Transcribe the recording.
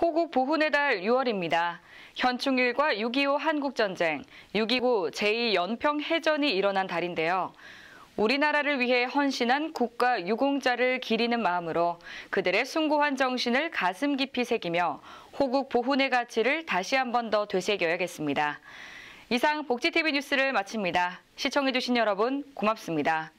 호국 보훈의 달 6월입니다. 현충일과 6.25 한국전쟁, 6.29 제2연평해전이 일어난 달인데요. 우리나라를 위해 헌신한 국가 유공자를 기리는 마음으로 그들의 숭고한 정신을 가슴 깊이 새기며 호국 보훈의 가치를 다시 한 번 더 되새겨야겠습니다. 이상 복지TV 뉴스를 마칩니다. 시청해주신 여러분 고맙습니다.